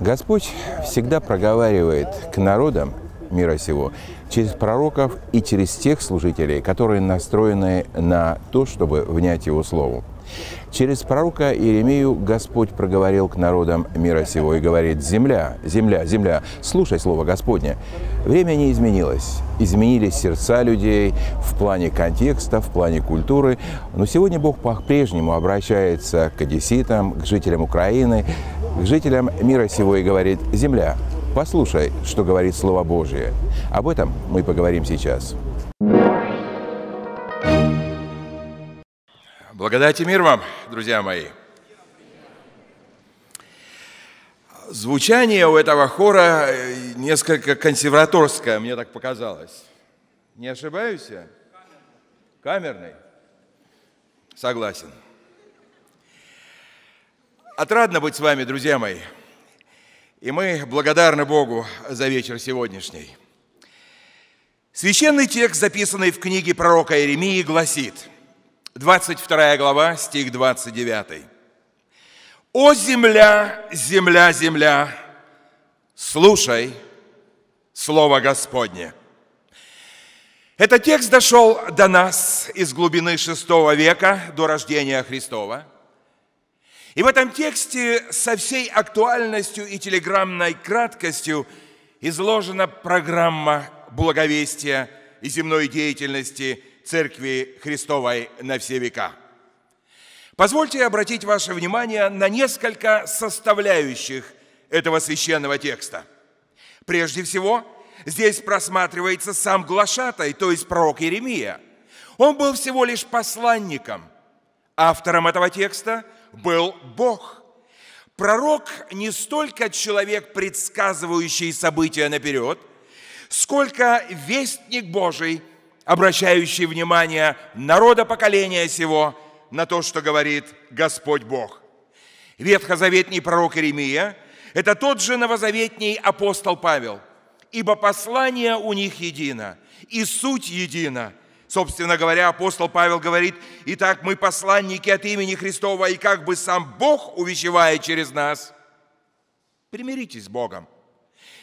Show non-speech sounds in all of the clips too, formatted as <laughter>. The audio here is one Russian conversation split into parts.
Господь всегда проговаривает к народам мира сего через пророков и через тех служителей, которые настроены на то, чтобы внять Его Слову. Через пророка Иеремию Господь проговорил к народам мира сего и говорит, «Земля, земля, земля, слушай слово Господне». Время не изменилось. Изменились сердца людей в плане контекста, в плане культуры. Но сегодня Бог по-прежнему обращается к одесситам, к жителям Украины, к жителям мира сего и говорит «Земля, послушай, что говорит Слово Божие». Об этом мы поговорим сейчас. Благодать и мир вам, друзья мои! Звучание у этого хора э, несколько консерваторское, мне так показалось. Не ошибаюсь я? Камерный. Согласен. Отрадно быть с вами, друзья мои. И мы благодарны Богу за вечер сегодняшний. Священный текст, записанный в книге пророка Иеремии, гласит, 22 глава, стих 29. «О земля, земля, земля, слушай слово Господне». Этот текст дошел до нас из глубины шестого века до рождения Христова – и в этом тексте со всей актуальностью и телеграммной краткостью изложена программа благовестия и земной деятельности Церкви Христовой на все века. Позвольте обратить ваше внимание на несколько составляющих этого священного текста. Прежде всего, здесь просматривается сам Глашатай, то есть пророк Иеремия. Он был всего лишь посланником. Автором этого текста – был Бог. Пророк не столько человек, предсказывающий события наперед, сколько вестник Божий, обращающий внимание народа поколения сего на то, что говорит Господь Бог. Ветхозаветний пророк Иеремия – это тот же новозаветний апостол Павел, ибо послание у них едино, и суть едина, Собственно говоря, апостол Павел говорит, «Итак, мы посланники от имени Христова, и как бы сам Бог увещевает через нас». Примиритесь с Богом.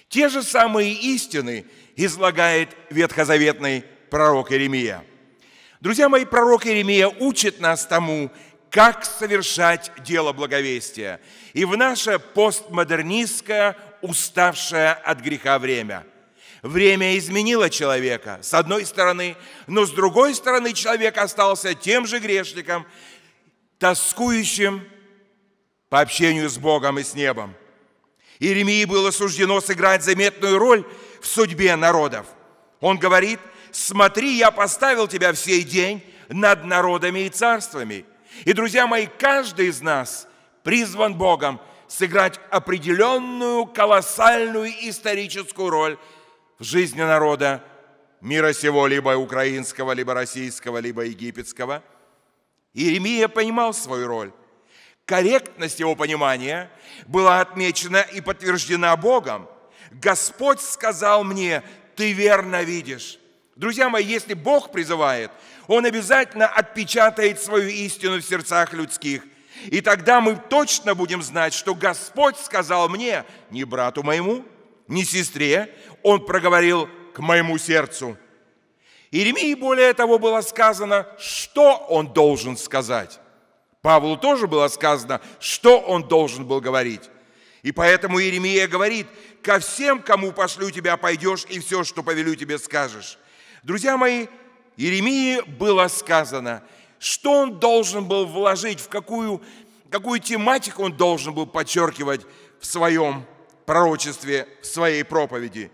Те же самые истины излагает ветхозаветный пророк Иеремия. Друзья мои, пророк Иеремия учит нас тому, как совершать дело благовестия. И в наше постмодернистское, уставшее от греха время – Время изменило человека, с одной стороны, но с другой стороны человек остался тем же грешником, тоскующим по общению с Богом и с небом. Иеремии было суждено сыграть заметную роль в судьбе народов. Он говорит, «Смотри, я поставил тебя в сей день над народами и царствами». И, друзья мои, каждый из нас призван Богом сыграть определенную колоссальную историческую роль в жизни народа мира сего, либо украинского, либо российского, либо египетского. Иеремия понимал свою роль. Корректность его понимания была отмечена и подтверждена Богом. Господь сказал мне, ты верно видишь. Друзья мои, если Бог призывает, Он обязательно отпечатает свою истину в сердцах людских. И тогда мы точно будем знать, что Господь сказал мне, не брату моему, не сестре, он проговорил к моему сердцу. Иеремии, более того, было сказано, что он должен сказать. Павлу тоже было сказано, что он должен был говорить. И поэтому Иеремия говорит, ко всем, кому пошлю тебя, пойдешь, и все, что повелю тебе, скажешь. Друзья мои, Иеремии было сказано, что он должен был вложить, в какую, какую тематику он должен был подчеркивать в своем пророчестве в своей проповеди.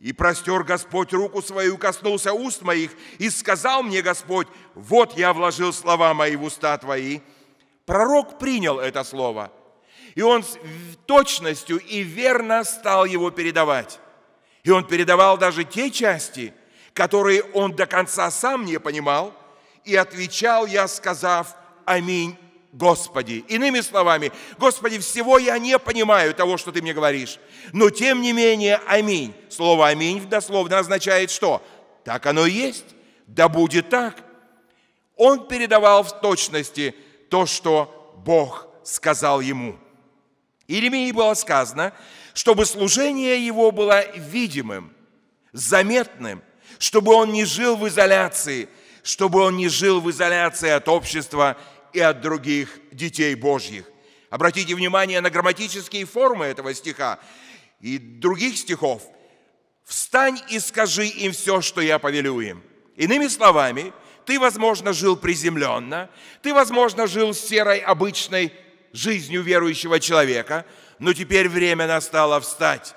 «И простер Господь руку свою, коснулся уст моих, и сказал мне Господь, вот я вложил слова мои в уста твои». Пророк принял это слово, и он с точностью и верно стал его передавать. И он передавал даже те части, которые он до конца сам не понимал, и отвечал я, сказав «Аминь» Господи. Иными словами, Господи, всего я не понимаю того, что Ты мне говоришь. Но тем не менее, аминь. Слово «аминь» дословно означает что? Так оно и есть. Да будет так. Он передавал в точности то, что Бог сказал ему. Иеремии было сказано, чтобы служение его было видимым, заметным, чтобы он не жил в изоляции, чтобы он не жил в изоляции от общества – и от других детей Божьих. Обратите внимание на грамматические формы этого стиха и других стихов. «Встань и скажи им все, что я повелю им». Иными словами, ты, возможно, жил приземленно, ты, возможно, жил серой обычной жизнью верующего человека, но теперь время настало встать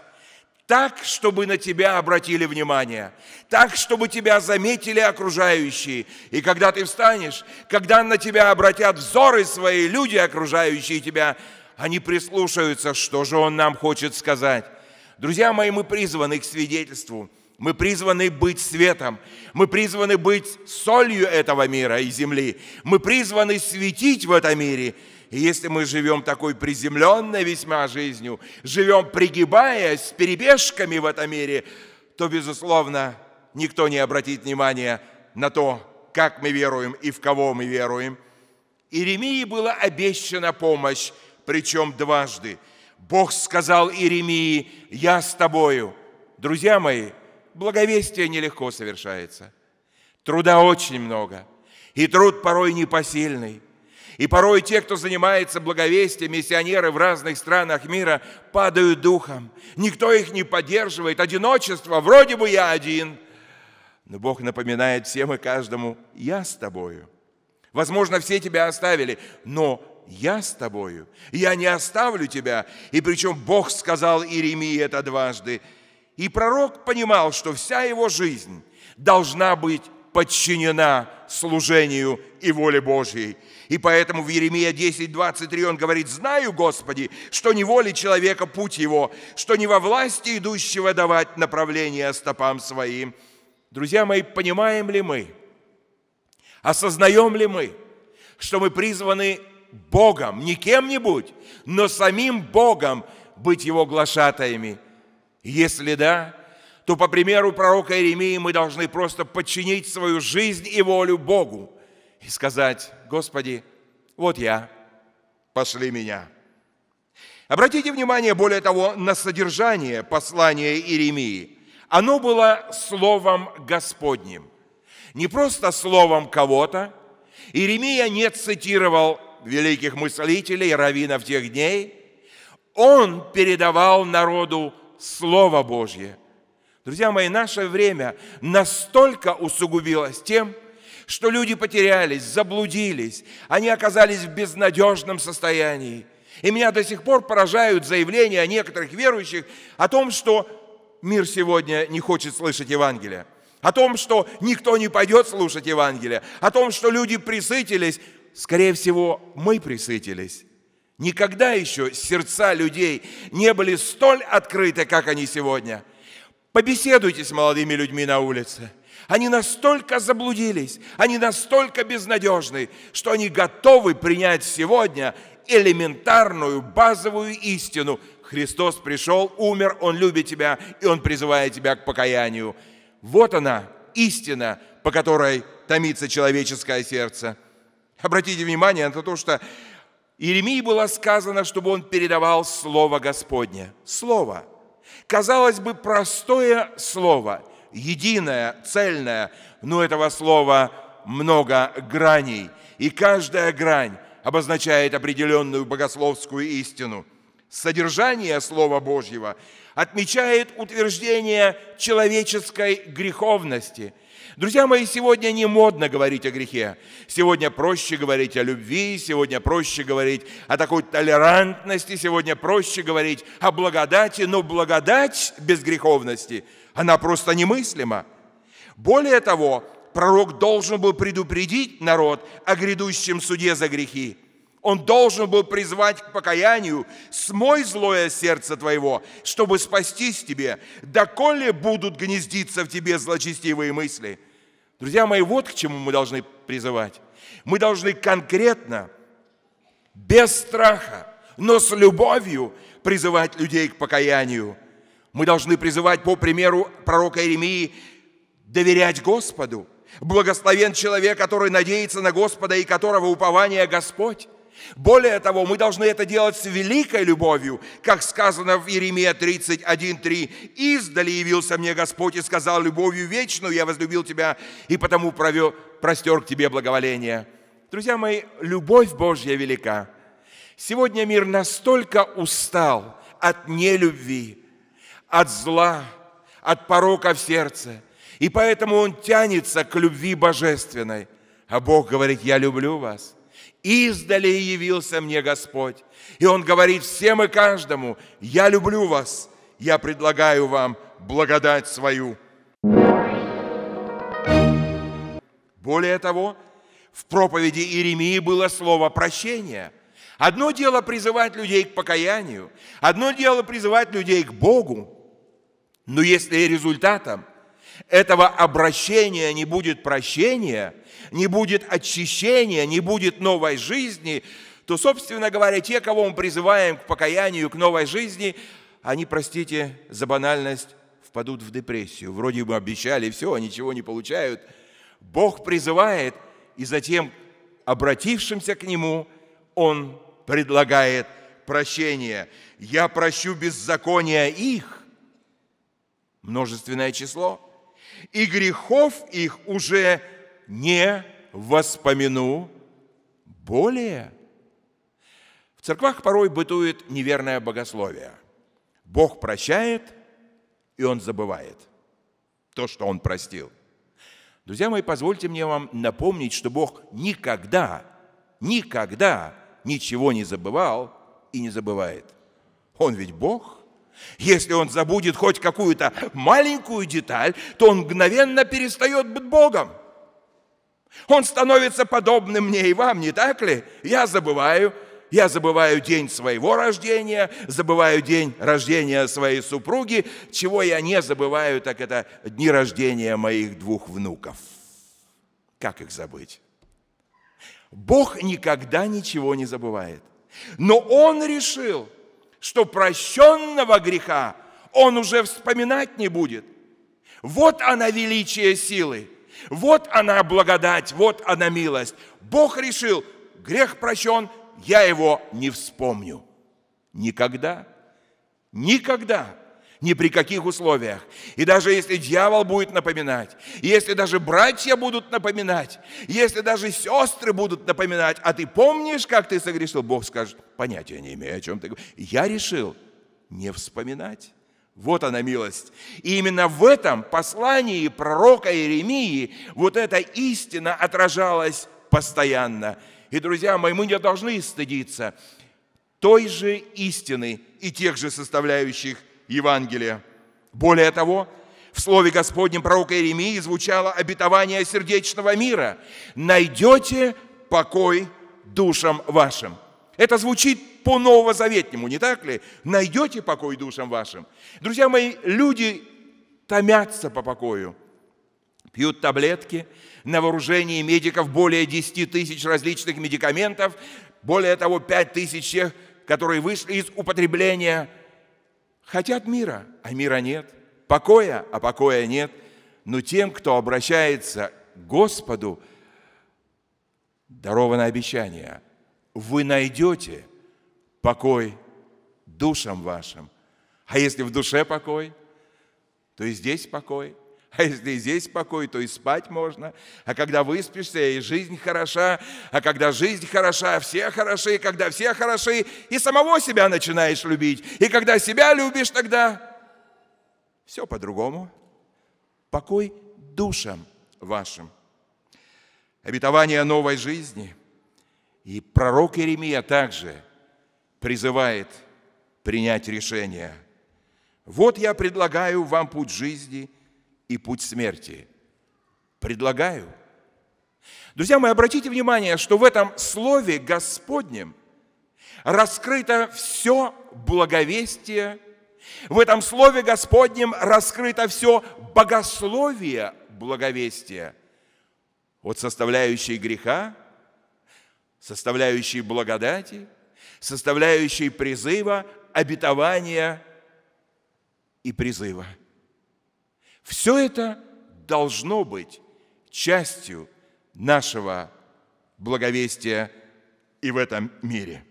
так, чтобы на тебя обратили внимание, так, чтобы тебя заметили окружающие. И когда ты встанешь, когда на тебя обратят взоры свои люди, окружающие тебя, они прислушаются, что же он нам хочет сказать. Друзья мои, мы призваны к свидетельству. Мы призваны быть светом. Мы призваны быть солью этого мира и земли. Мы призваны светить в этом мире – и если мы живем такой приземленной весьма жизнью, живем пригибаясь с перебежками в этом мире, то, безусловно, никто не обратит внимания на то, как мы веруем и в кого мы веруем. Иеремии была обещана помощь, причем дважды. Бог сказал Иеремии, «Я с тобою». Друзья мои, благовестие нелегко совершается. Труда очень много, и труд порой непосильный. И порой те, кто занимается благовестием, миссионеры в разных странах мира, падают духом. Никто их не поддерживает. Одиночество, вроде бы я один. Но Бог напоминает всем и каждому, я с тобою. Возможно, все тебя оставили, но я с тобою. Я не оставлю тебя. И причем Бог сказал Иеремии это дважды. И пророк понимал, что вся его жизнь должна быть подчинена служению и воле Божьей. И поэтому в Еремия 10, 23 он говорит, «Знаю, Господи, что не воле человека путь его, что не во власти идущего давать направление стопам своим». Друзья мои, понимаем ли мы, осознаем ли мы, что мы призваны Богом, не кем-нибудь, но самим Богом быть Его глашатаями? Если да, то по примеру пророка Иеремии мы должны просто подчинить свою жизнь и волю Богу и сказать, Господи, вот я, пошли меня. Обратите внимание, более того, на содержание послания Иеремии. Оно было словом Господним. Не просто словом кого-то. Иеремия не цитировал великих мыслителей, раввинов тех дней. Он передавал народу Слово Божье – Друзья мои, наше время настолько усугубилось тем, что люди потерялись, заблудились, они оказались в безнадежном состоянии. И меня до сих пор поражают заявления некоторых верующих о том, что мир сегодня не хочет слышать Евангелие, о том, что никто не пойдет слушать Евангелие, о том, что люди присытились. Скорее всего, мы присытились. Никогда еще сердца людей не были столь открыты, как они сегодня – Побеседуйте с молодыми людьми на улице. Они настолько заблудились, они настолько безнадежны, что они готовы принять сегодня элементарную базовую истину. Христос пришел, умер, Он любит тебя, и Он призывает тебя к покаянию. Вот она, истина, по которой томится человеческое сердце. Обратите внимание на то, что Иеремии было сказано, чтобы он передавал Слово Господне. Слово – Казалось бы, простое слово, единое, цельное, но этого слова много граней, и каждая грань обозначает определенную богословскую истину. Содержание Слова Божьего отмечает утверждение человеческой греховности – Друзья мои, сегодня не модно говорить о грехе. Сегодня проще говорить о любви, сегодня проще говорить о такой толерантности, сегодня проще говорить о благодати, но благодать без греховности она просто немыслима. Более того, пророк должен был предупредить народ о грядущем суде за грехи. Он должен был призвать к покаянию «Смой злое сердце твоего, чтобы спастись тебе, доколе будут гнездиться в тебе злочестивые мысли». Друзья мои, вот к чему мы должны призывать. Мы должны конкретно, без страха, но с любовью призывать людей к покаянию. Мы должны призывать, по примеру пророка Иеремии, доверять Господу. Благословен человек, который надеется на Господа и которого упование Господь. Более того, мы должны это делать с великой любовью, как сказано в Иеремия 31.3. «Издали явился мне Господь и сказал, любовью вечную я возлюбил тебя, и потому провел, простер к тебе благоволение». Друзья мои, любовь Божья велика. Сегодня мир настолько устал от нелюбви, от зла, от порока в сердце, и поэтому он тянется к любви божественной. А Бог говорит, я люблю вас – издали явился мне Господь. И Он говорит всем и каждому, я люблю вас, я предлагаю вам благодать свою. Более того, в проповеди Иеремии было слово прощения. Одно дело призывать людей к покаянию, одно дело призывать людей к Богу, но если результатом – этого обращения не будет прощения, не будет очищения, не будет новой жизни, то, собственно говоря, те, кого мы призываем к покаянию, к новой жизни, они, простите за банальность, впадут в депрессию. Вроде бы обещали все, а ничего не получают. Бог призывает, и затем обратившимся к Нему Он предлагает прощение. «Я прощу беззакония их». Множественное число – и грехов их уже не воспомяну более. В церквах порой бытует неверное богословие. Бог прощает, и Он забывает то, что Он простил. Друзья мои, позвольте мне вам напомнить, что Бог никогда, никогда ничего не забывал и не забывает. Он ведь Бог. Если он забудет хоть какую-то маленькую деталь, то он мгновенно перестает быть Богом. Он становится подобным мне и вам, не так ли? Я забываю, я забываю день своего рождения, забываю день рождения своей супруги. Чего я не забываю, так это дни рождения моих двух внуков. Как их забыть? Бог никогда ничего не забывает. Но Он решил – что прощенного греха он уже вспоминать не будет. Вот она величие силы, вот она благодать, вот она милость. Бог решил, грех прощен, я его не вспомню. Никогда, никогда ни при каких условиях. И даже если дьявол будет напоминать, если даже братья будут напоминать, если даже сестры будут напоминать, а ты помнишь, как ты согрешил? Бог скажет, понятия не имею, о чем ты говоришь. Я решил не вспоминать. Вот она милость. И именно в этом послании пророка Иеремии вот эта истина отражалась постоянно. И, друзья мои, мы не должны стыдиться той же истины и тех же составляющих Евангелия. Более того, в слове Господнем пророка Иеремии звучало обетование сердечного мира. «Найдете покой душам вашим». Это звучит по-новозаветнему, Нового не так ли? «Найдете покой душам вашим». Друзья мои, люди томятся по покою, пьют таблетки, на вооружении медиков более 10 тысяч различных медикаментов, более того, 5 тысяч тех, которые вышли из употребления – Хотят мира, а мира нет. Покоя, а покоя нет. Но тем, кто обращается к Господу, даровано обещание. Вы найдете покой душам вашим. А если в душе покой, то и здесь покой – а если и здесь покой, то и спать можно. А когда выспишься, и жизнь хороша. А когда жизнь хороша, все хороши. и Когда все хороши, и самого себя начинаешь любить. И когда себя любишь, тогда все по-другому. Покой душам вашим. Обетование новой жизни. И пророк Иеремия также призывает принять решение. Вот я предлагаю вам путь жизни – и путь смерти. Предлагаю. Друзья мои, обратите внимание, что в этом слове Господнем раскрыто все благовестие, в этом слове Господнем раскрыто все богословие благовестия. От составляющей греха, составляющей благодати, составляющей призыва, обетования и призыва – все это должно быть частью нашего благовестия и в этом мире.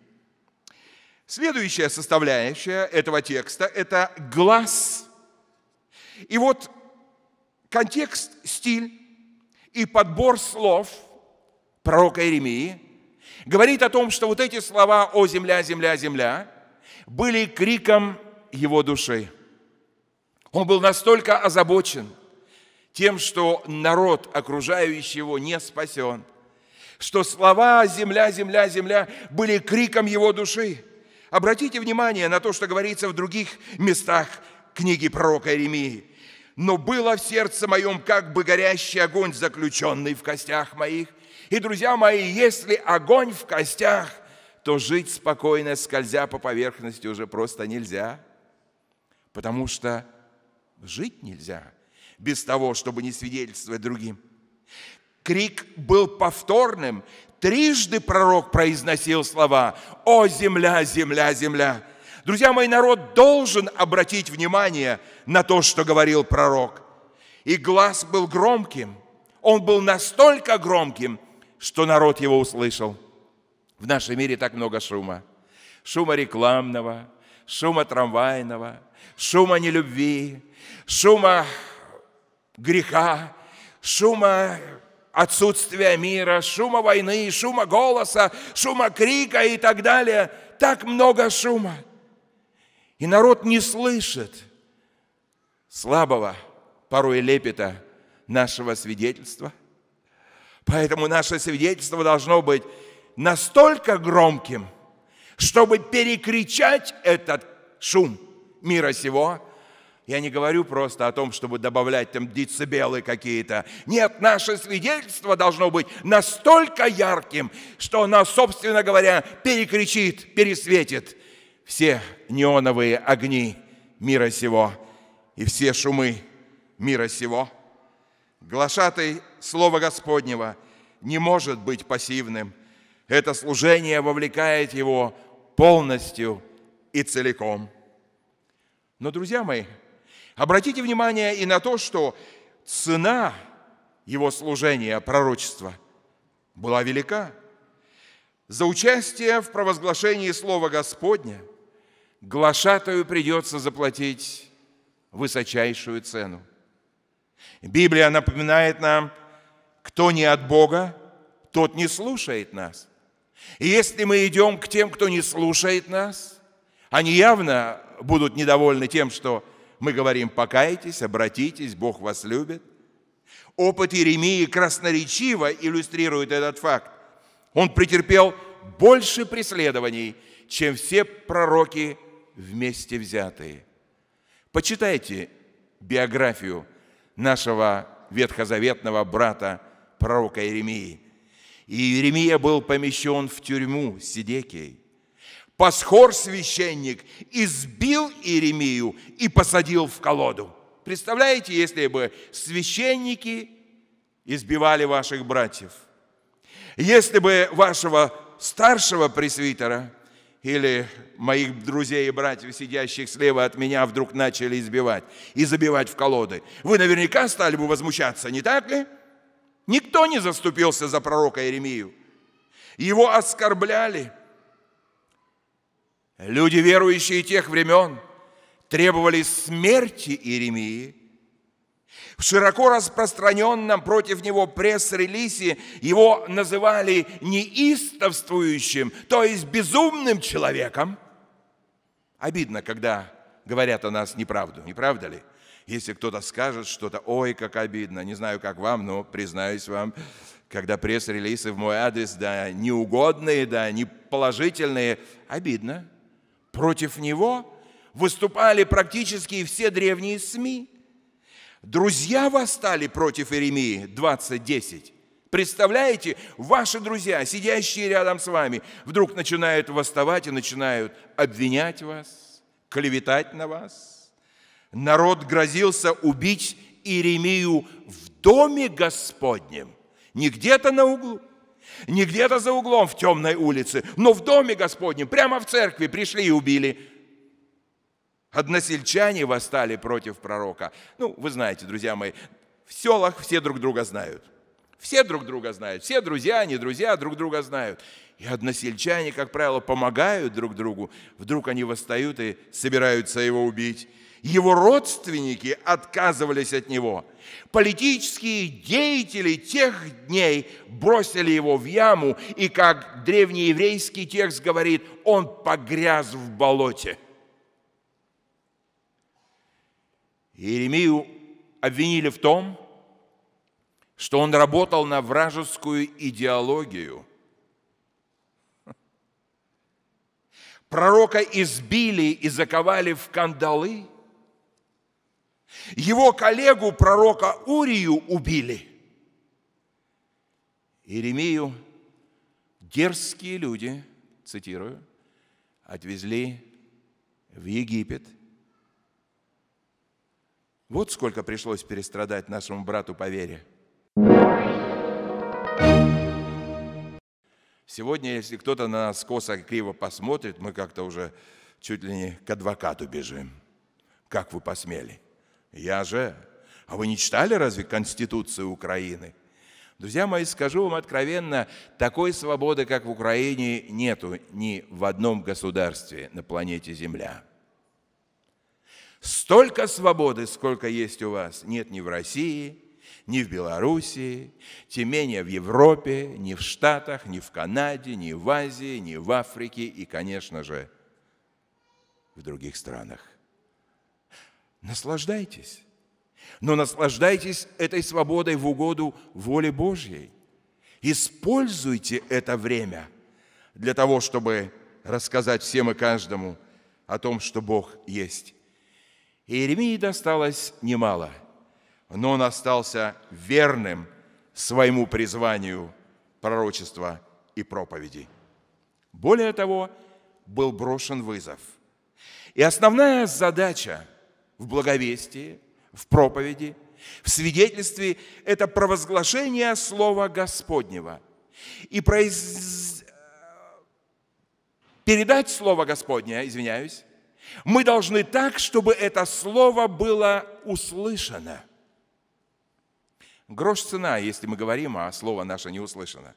Следующая составляющая этого текста – это глаз. И вот контекст, стиль и подбор слов пророка Иеремии говорит о том, что вот эти слова «О земля, земля, земля» были криком его души. Он был настолько озабочен тем, что народ, окружающий его, не спасен, что слова «земля, земля, земля» были криком его души. Обратите внимание на то, что говорится в других местах книги пророка Иеремии. «Но было в сердце моем как бы горящий огонь, заключенный в костях моих». И, друзья мои, если огонь в костях, то жить спокойно, скользя по поверхности, уже просто нельзя, потому что Жить нельзя без того, чтобы не свидетельствовать другим. Крик был повторным. Трижды пророк произносил слова «О, земля, земля, земля!» Друзья мои, народ должен обратить внимание на то, что говорил пророк. И глаз был громким. Он был настолько громким, что народ его услышал. В нашем мире так много шума. Шума рекламного, шума трамвайного, шума нелюбви, шума греха, шума отсутствия мира, шума войны, шума голоса, шума крика и так далее. Так много шума. И народ не слышит слабого, порой лепета нашего свидетельства. Поэтому наше свидетельство должно быть настолько громким, чтобы перекричать этот шум мира сего я не говорю просто о том, чтобы добавлять там децибелы какие-то. Нет, наше свидетельство должно быть настолько ярким, что оно, собственно говоря, перекричит, пересветит все неоновые огни мира сего и все шумы мира сего. Глашатый Слова Господнего не может быть пассивным. Это служение вовлекает его полностью и целиком. Но, друзья мои, Обратите внимание и на то, что цена его служения, пророчества, была велика. За участие в провозглашении Слова Господня глашатаю придется заплатить высочайшую цену. Библия напоминает нам, кто не от Бога, тот не слушает нас. И если мы идем к тем, кто не слушает нас, они явно будут недовольны тем, что – мы говорим, покайтесь, обратитесь, Бог вас любит. Опыт Иеремии красноречиво иллюстрирует этот факт. Он претерпел больше преследований, чем все пророки вместе взятые. Почитайте биографию нашего ветхозаветного брата пророка Иеремии. И Иеремия был помещен в тюрьму Сидекией. Пасхор священник избил Иеремию и посадил в колоду. Представляете, если бы священники избивали ваших братьев? Если бы вашего старшего пресвитера или моих друзей и братьев, сидящих слева от меня, вдруг начали избивать и забивать в колоды, вы наверняка стали бы возмущаться, не так ли? Никто не заступился за пророка Иеремию. Его оскорбляли – Люди, верующие тех времен, требовали смерти Иеремии. В широко распространенном против него пресс-релизе его называли неистовствующим, то есть безумным человеком. Обидно, когда говорят о нас неправду, не правда ли? Если кто-то скажет что-то, ой, как обидно, не знаю, как вам, но признаюсь вам, когда пресс-релизы в мой адрес, да, неугодные, да, неположительные, обидно. Против него выступали практически все древние СМИ. Друзья восстали против Иеремии 2010. Представляете, ваши друзья, сидящие рядом с вами, вдруг начинают восставать и начинают обвинять вас, клеветать на вас. Народ грозился убить Иеремию в доме Господнем, не где-то на углу, не где-то за углом в темной улице, но в доме Господнем, прямо в церкви пришли и убили. Односельчане восстали против пророка. Ну, вы знаете, друзья мои, в селах все друг друга знают. Все друг друга знают, все друзья, не друзья, друг друга знают. И односельчане, как правило, помогают друг другу. Вдруг они восстают и собираются его убить. Его родственники отказывались от него. Политические деятели тех дней бросили его в яму, и, как древнееврейский текст говорит, он погряз в болоте. Иеремию обвинили в том, что он работал на вражескую идеологию. Пророка избили и заковали в кандалы – его коллегу, пророка Урию, убили. Иеремию дерзкие люди, цитирую, отвезли в Египет. Вот сколько пришлось перестрадать нашему брату по вере. Сегодня, если кто-то на нас косо криво посмотрит, мы как-то уже чуть ли не к адвокату бежим. Как вы посмели? Я же. А вы не читали разве Конституцию Украины? Друзья мои, скажу вам откровенно, такой свободы, как в Украине, нету ни в одном государстве на планете Земля. Столько свободы, сколько есть у вас, нет ни в России, ни в Белоруссии, тем менее в Европе, ни в Штатах, ни в Канаде, ни в Азии, ни в Африке и, конечно же, в других странах. Наслаждайтесь. Но наслаждайтесь этой свободой в угоду воле Божьей. Используйте это время для того, чтобы рассказать всем и каждому о том, что Бог есть. И Иеремии досталось немало, но он остался верным своему призванию пророчества и проповеди. Более того, был брошен вызов. И основная задача – в благовестии, в проповеди, в свидетельстве – это провозглашение Слова Господнего. И произ... передать Слово Господнее, извиняюсь, мы должны так, чтобы это Слово было услышано. Грош цена, если мы говорим, а Слово наше не услышано.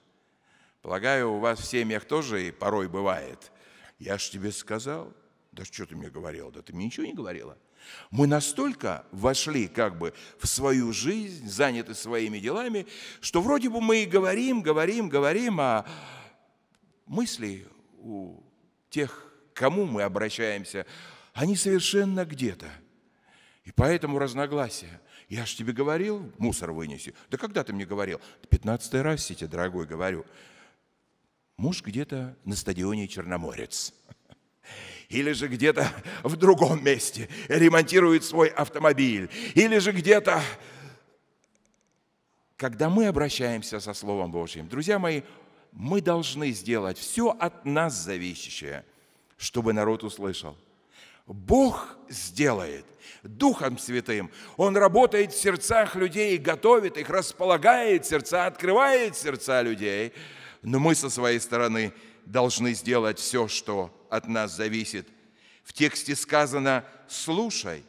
Полагаю, у вас в семьях тоже и порой бывает. Я ж тебе сказал. Да что ты мне говорила, Да ты мне ничего не говорила. Мы настолько вошли как бы в свою жизнь, заняты своими делами, что вроде бы мы и говорим, говорим, говорим, а мысли у тех, к кому мы обращаемся, они совершенно где-то. И поэтому разногласия. Я же тебе говорил, мусор вынеси. Да когда ты мне говорил? Пятнадцатый раз я дорогой, говорю. Муж где-то на стадионе Черноморец или же где-то в другом месте ремонтирует свой автомобиль, или же где-то... Когда мы обращаемся со Словом Божьим, друзья мои, мы должны сделать все от нас зависящее, чтобы народ услышал. Бог сделает Духом Святым. Он работает в сердцах людей, готовит их, располагает сердца, открывает сердца людей. Но мы со своей стороны должны сделать все, что от нас зависит. В тексте сказано «слушай».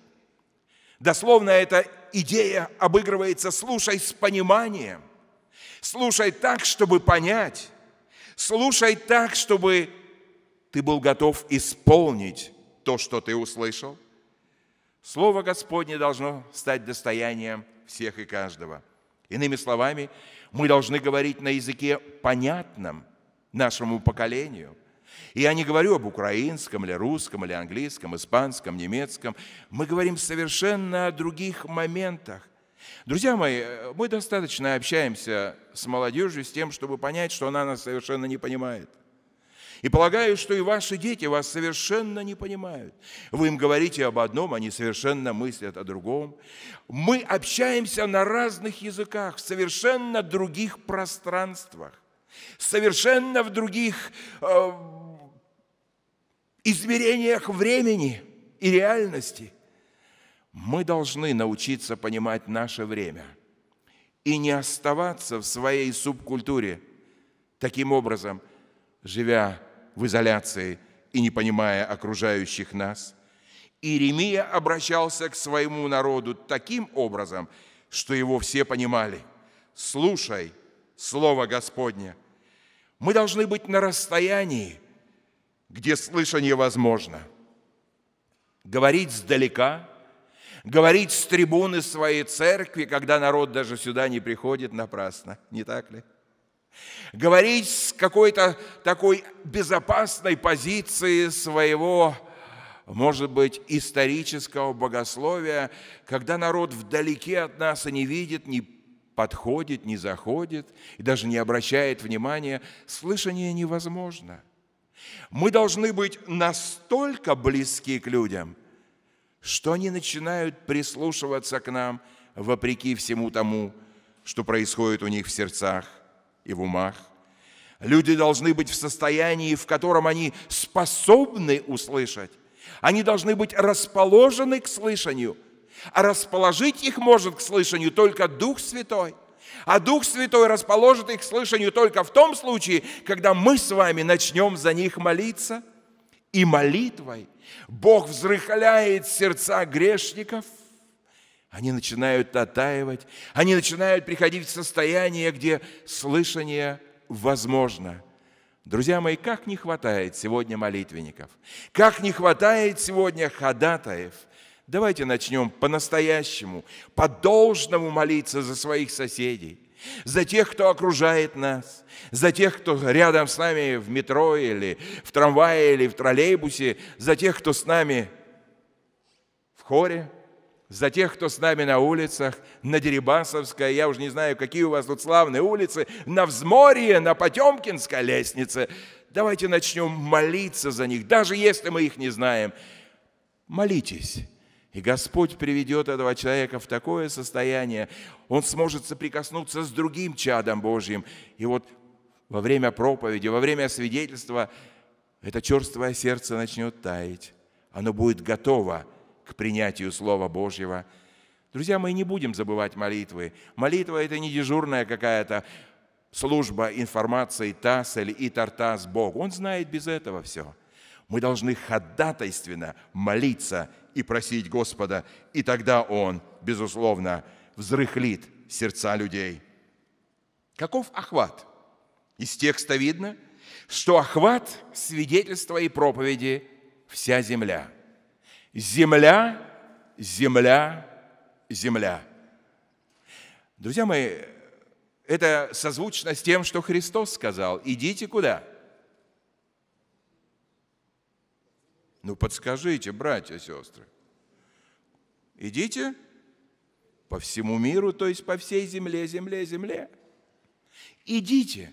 Дословно эта идея обыгрывается «слушай с пониманием». Слушай так, чтобы понять. Слушай так, чтобы ты был готов исполнить то, что ты услышал. Слово Господне должно стать достоянием всех и каждого. Иными словами, мы должны говорить на языке понятном нашему поколению – и я не говорю об украинском или русском или английском, испанском, немецком. Мы говорим совершенно о других моментах. Друзья мои, э, мы достаточно общаемся с молодежью с тем, чтобы понять, что она нас совершенно не понимает. И полагаю, что и ваши дети вас совершенно не понимают. Вы им говорите об одном, они совершенно мыслят о другом. Мы общаемся на разных языках, в совершенно других пространствах, совершенно в других э, измерениях времени и реальности. Мы должны научиться понимать наше время и не оставаться в своей субкультуре, таким образом, живя в изоляции и не понимая окружающих нас. Иеремия обращался к своему народу таким образом, что его все понимали. «Слушай Слово Господне». Мы должны быть на расстоянии – где слышание возможно. Говорить сдалека, говорить с трибуны своей церкви, когда народ даже сюда не приходит напрасно, не так ли? Говорить с какой-то такой безопасной позиции своего, может быть, исторического богословия, когда народ вдалеке от нас и не видит, не подходит, не заходит и даже не обращает внимания, слышание невозможно – мы должны быть настолько близки к людям, что они начинают прислушиваться к нам вопреки всему тому, что происходит у них в сердцах и в умах. Люди должны быть в состоянии, в котором они способны услышать. Они должны быть расположены к слышанию. А расположить их может к слышанию только Дух Святой – а Дух Святой расположит их к слышанию только в том случае, когда мы с вами начнем за них молиться. И молитвой Бог взрыхляет сердца грешников. Они начинают оттаивать, они начинают приходить в состояние, где слышание возможно – Друзья мои, как не хватает сегодня молитвенников, как не хватает сегодня ходатаев, Давайте начнем по-настоящему, по-должному молиться за своих соседей, за тех, кто окружает нас, за тех, кто рядом с нами в метро или в трамвае или в троллейбусе, за тех, кто с нами в хоре, за тех, кто с нами на улицах, на Дерибасовской, я уже не знаю, какие у вас тут славные улицы, на Взморье, на Потемкинской лестнице. Давайте начнем молиться за них, даже если мы их не знаем. Молитесь и Господь приведет этого человека в такое состояние, он сможет соприкоснуться с другим чадом Божьим. И вот во время проповеди, во время свидетельства это черствое сердце начнет таять. Оно будет готово к принятию Слова Божьего. Друзья, мы не будем забывать молитвы. Молитва – это не дежурная какая-то служба информации ТАСС или и Тартас Бог. Он знает без этого все. Мы должны ходатайственно молиться и просить Господа, и тогда Он, безусловно, взрыхлит сердца людей. Каков охват? Из текста видно, что охват свидетельства и проповеди – вся земля. Земля, земля, земля. Друзья мои, это созвучно с тем, что Христос сказал. Идите куда? Ну подскажите, братья и сестры. Идите по всему миру, то есть по всей земле, земле, земле. Идите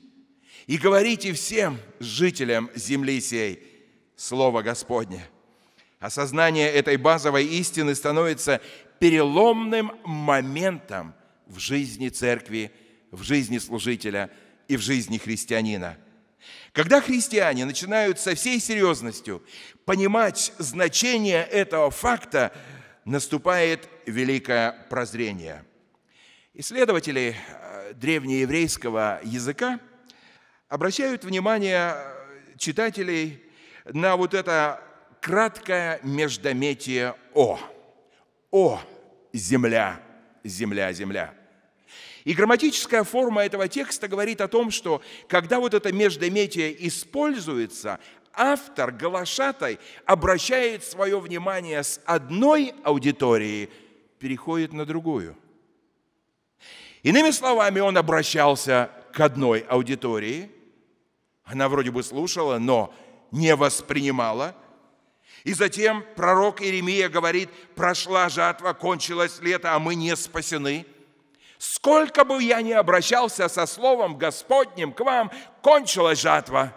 и говорите всем жителям земли сей Слово Господне. Осознание этой базовой истины становится переломным моментом в жизни церкви, в жизни служителя и в жизни христианина – когда христиане начинают со всей серьезностью понимать значение этого факта, наступает великое прозрение. Исследователи э, древнееврейского языка обращают внимание э, читателей на вот это краткое междометие «о». «О» – земля, земля, земля – и грамматическая форма этого текста говорит о том, что когда вот это междометие используется, автор, Галашатай, обращает свое внимание с одной аудитории, переходит на другую. Иными словами, он обращался к одной аудитории, она вроде бы слушала, но не воспринимала. И затем пророк Иеремия говорит, прошла жатва, кончилось лето, а мы не спасены – Сколько бы я ни обращался со словом Господним к вам, кончилась жатва.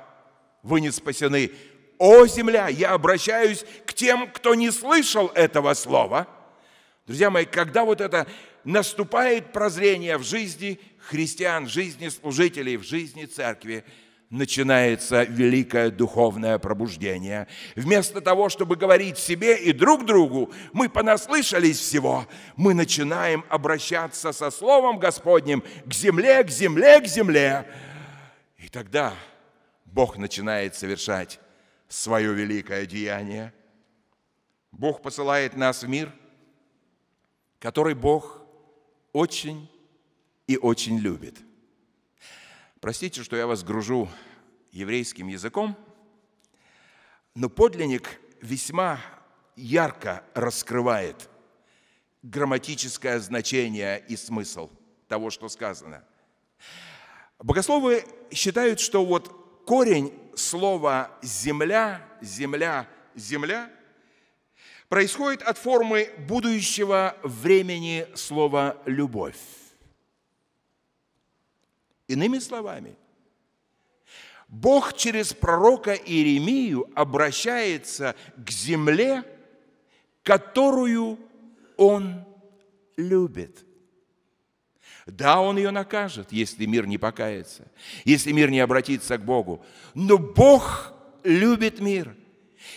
Вы не спасены. О, земля, я обращаюсь к тем, кто не слышал этого слова. Друзья мои, когда вот это наступает прозрение в жизни христиан, в жизни служителей, в жизни церкви – начинается великое духовное пробуждение. Вместо того, чтобы говорить себе и друг другу, мы понаслышались всего, мы начинаем обращаться со Словом Господним к земле, к земле, к земле. И тогда Бог начинает совершать свое великое деяние. Бог посылает нас в мир, который Бог очень и очень любит – Простите, что я вас гружу еврейским языком, но подлинник весьма ярко раскрывает грамматическое значение и смысл того, что сказано. Богословы считают, что вот корень слова «земля», «земля», «земля» происходит от формы будущего времени слова «любовь». Иными словами, Бог через пророка Иеремию обращается к земле, которую он любит. Да, он ее накажет, если мир не покается, если мир не обратится к Богу. Но Бог любит мир –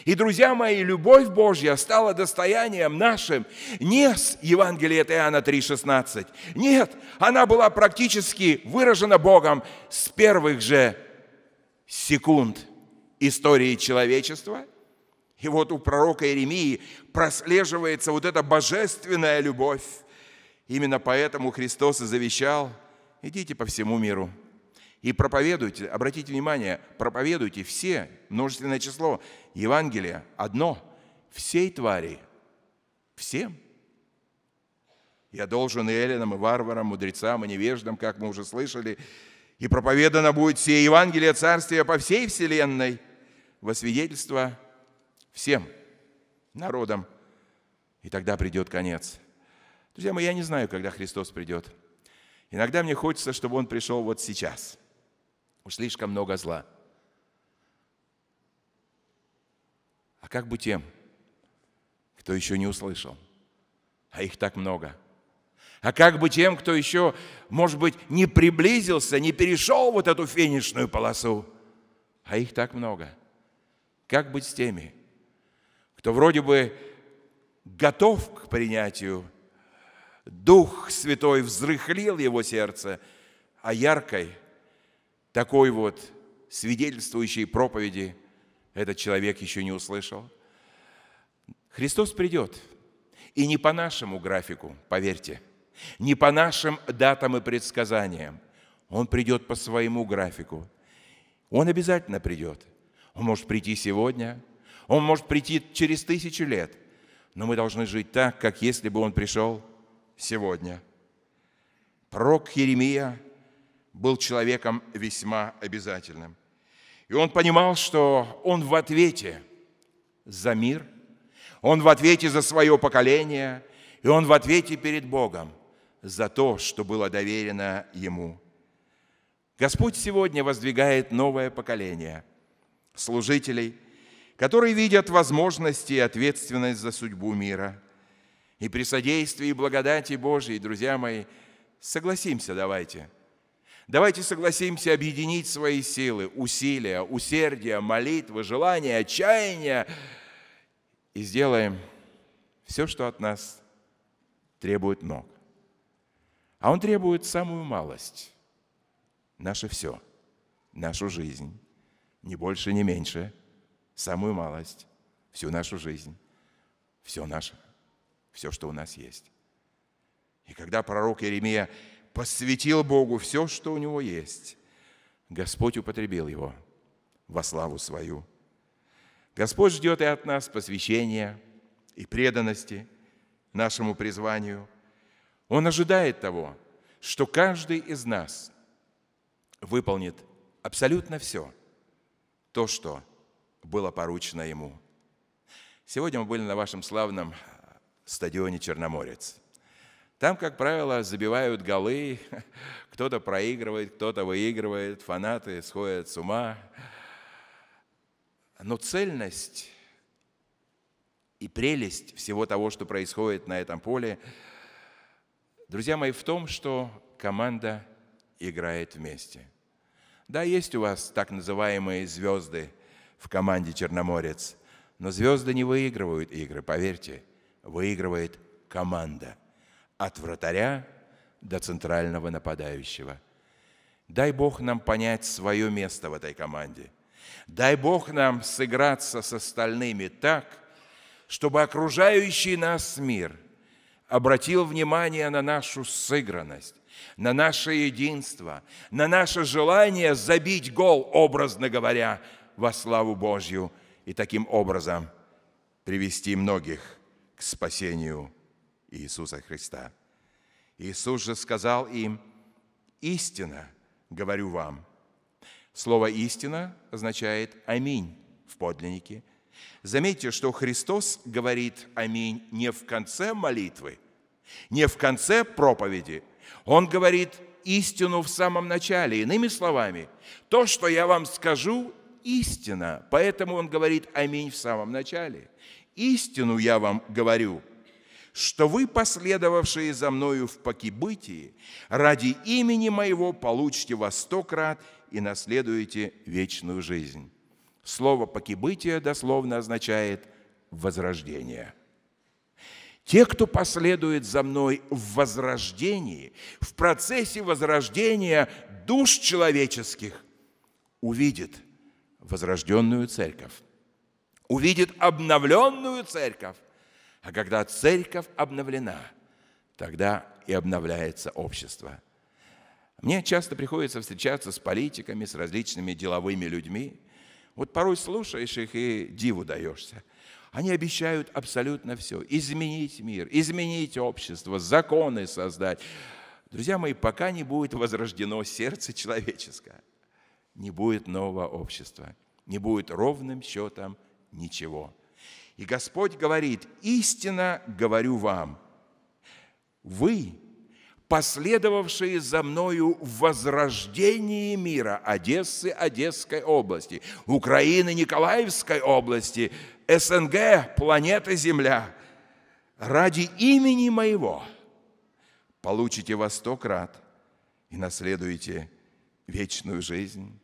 и, друзья мои, любовь Божья стала достоянием нашим не с Евангелия от Иоанна 3,16. Нет, она была практически выражена Богом с первых же секунд истории человечества. И вот у пророка Иеремии прослеживается вот эта божественная любовь. Именно поэтому Христос и завещал, идите по всему миру – и проповедуйте, обратите внимание, проповедуйте все, множественное число, Евангелие одно, всей твари, всем. Я должен и эллинам, и варварам, мудрецам, и невеждам, как мы уже слышали, и проповедано будет все Евангелие Царствия по всей вселенной во свидетельство всем народам. И тогда придет конец. Друзья мои, я не знаю, когда Христос придет. Иногда мне хочется, чтобы Он пришел вот сейчас – Уж слишком много зла. А как бы тем, кто еще не услышал? А их так много. А как бы тем, кто еще, может быть, не приблизился, не перешел вот эту финишную полосу? А их так много. Как быть с теми, кто вроде бы готов к принятию, Дух Святой взрыхлил его сердце, а яркой – такой вот свидетельствующей проповеди этот человек еще не услышал. Христос придет. И не по нашему графику, поверьте, не по нашим датам и предсказаниям. Он придет по своему графику. Он обязательно придет. Он может прийти сегодня, он может прийти через тысячу лет, но мы должны жить так, как если бы он пришел сегодня. Пророк Еремия – был человеком весьма обязательным. И он понимал, что он в ответе за мир, он в ответе за свое поколение, и он в ответе перед Богом за то, что было доверено ему. Господь сегодня воздвигает новое поколение служителей, которые видят возможности и ответственность за судьбу мира. И при содействии благодати Божьей, друзья мои, согласимся давайте – Давайте согласимся объединить свои силы, усилия, усердия, молитвы, желания, отчаяния и сделаем все, что от нас требует ног. А он требует самую малость. Наше все, нашу жизнь, ни больше, ни меньше, самую малость, всю нашу жизнь, все наше, все, что у нас есть. И когда пророк Иеремия посвятил Богу все, что у него есть. Господь употребил его во славу свою. Господь ждет и от нас посвящения и преданности нашему призванию. Он ожидает того, что каждый из нас выполнит абсолютно все то, что было поручено ему. Сегодня мы были на вашем славном стадионе «Черноморец». Там, как правило, забивают голы, <laughs> кто-то проигрывает, кто-то выигрывает, фанаты сходят с ума. Но цельность и прелесть всего того, что происходит на этом поле, друзья мои, в том, что команда играет вместе. Да, есть у вас так называемые звезды в команде «Черноморец», но звезды не выигрывают игры, поверьте, выигрывает команда – от вратаря до центрального нападающего. Дай Бог нам понять свое место в этой команде. Дай Бог нам сыграться с остальными так, чтобы окружающий нас мир обратил внимание на нашу сыгранность, на наше единство, на наше желание забить гол, образно говоря, во славу Божью, и таким образом привести многих к спасению Иисуса Христа. Иисус же сказал им, «Истина, говорю вам». Слово «истина» означает «аминь» в подлиннике. Заметьте, что Христос говорит «аминь» не в конце молитвы, не в конце проповеди. Он говорит истину в самом начале. Иными словами, то, что я вам скажу, истина. Поэтому он говорит «Аминь» в самом начале. «Истину я вам говорю», что вы, последовавшие за мною в покибытии, ради имени моего получите во сто крат и наследуете вечную жизнь». Слово «покибытие» дословно означает «возрождение». Те, кто последует за мной в возрождении, в процессе возрождения душ человеческих, увидит возрожденную церковь, увидит обновленную церковь, а когда церковь обновлена, тогда и обновляется общество. Мне часто приходится встречаться с политиками, с различными деловыми людьми. Вот порой слушаешь их и диву даешься. Они обещают абсолютно все. Изменить мир, изменить общество, законы создать. Друзья мои, пока не будет возрождено сердце человеческое, не будет нового общества, не будет ровным счетом ничего. И Господь говорит, истинно говорю вам, вы, последовавшие за мною в возрождении мира Одессы, Одесской области, Украины, Николаевской области, СНГ, планеты Земля, ради имени моего получите во сто крат и наследуете вечную жизнь.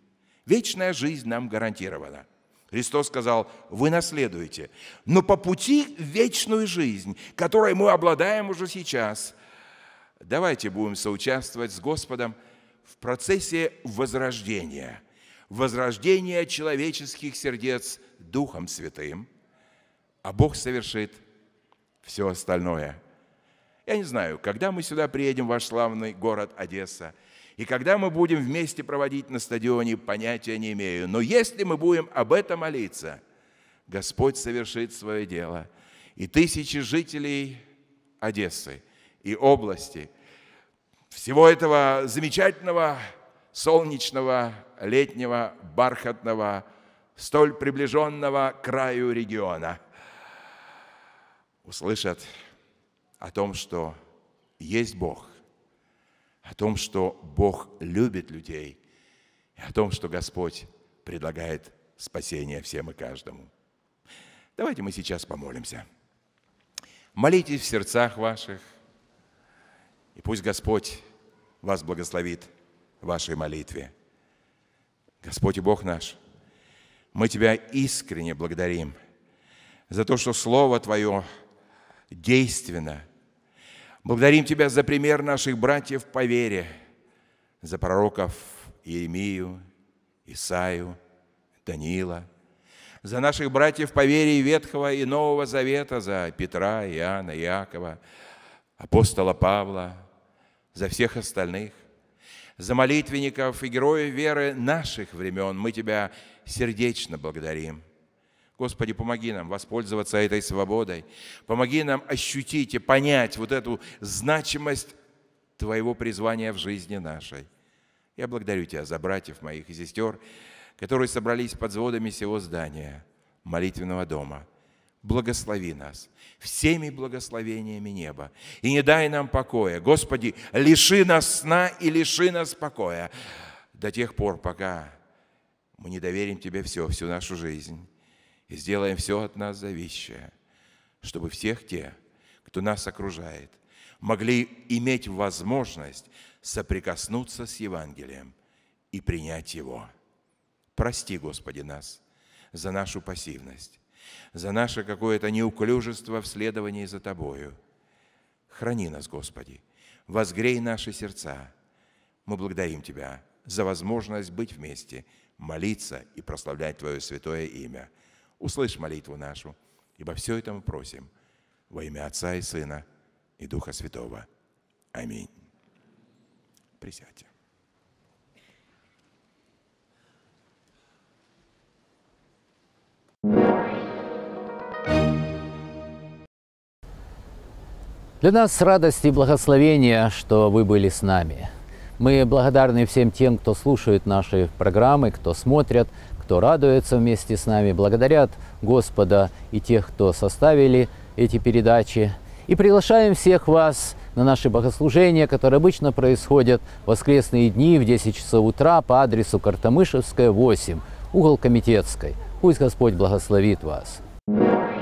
Вечная жизнь нам гарантирована – Христос сказал, вы наследуете, но по пути в вечную жизнь, которой мы обладаем уже сейчас. Давайте будем соучаствовать с Господом в процессе возрождения, возрождения человеческих сердец Духом Святым, а Бог совершит все остальное. Я не знаю, когда мы сюда приедем в ваш славный город Одесса – и когда мы будем вместе проводить на стадионе, понятия не имею. Но если мы будем об этом молиться, Господь совершит свое дело. И тысячи жителей Одессы и области, всего этого замечательного солнечного, летнего, бархатного, столь приближенного к краю региона, услышат о том, что есть Бог, о том, что Бог любит людей, и о том, что Господь предлагает спасение всем и каждому. Давайте мы сейчас помолимся. Молитесь в сердцах ваших, и пусть Господь вас благословит в вашей молитве. Господь и Бог наш, мы Тебя искренне благодарим за то, что Слово Твое действенно – Благодарим Тебя за пример наших братьев по вере, за пророков Иеремию, Исаию, Даниила, за наших братьев по вере Ветхого и Нового Завета, за Петра, Иоанна, Иакова, апостола Павла, за всех остальных, за молитвенников и героев веры наших времен. Мы Тебя сердечно благодарим – Господи, помоги нам воспользоваться этой свободой. Помоги нам ощутить и понять вот эту значимость Твоего призвания в жизни нашей. Я благодарю Тебя за братьев моих и сестер, которые собрались под сводами всего здания, молитвенного дома. Благослови нас всеми благословениями неба и не дай нам покоя. Господи, лиши нас сна и лиши нас покоя до тех пор, пока мы не доверим Тебе все, всю нашу жизнь и сделаем все от нас зависящее, чтобы всех те, кто нас окружает, могли иметь возможность соприкоснуться с Евангелием и принять его. Прости, Господи, нас за нашу пассивность, за наше какое-то неуклюжество в следовании за Тобою. Храни нас, Господи, возгрей наши сердца. Мы благодарим Тебя за возможность быть вместе, молиться и прославлять Твое святое имя – услышь молитву нашу, ибо все это мы просим во имя Отца и Сына и Духа Святого. Аминь. Присядьте. Для нас радость и благословение, что вы были с нами. Мы благодарны всем тем, кто слушает наши программы, кто смотрят, кто радуется вместе с нами, благодарят Господа и тех, кто составили эти передачи. И приглашаем всех вас на наши богослужения, которые обычно происходят в воскресные дни в 10 часов утра по адресу Картамышевская, 8, угол Комитетской. Пусть Господь благословит вас. Thank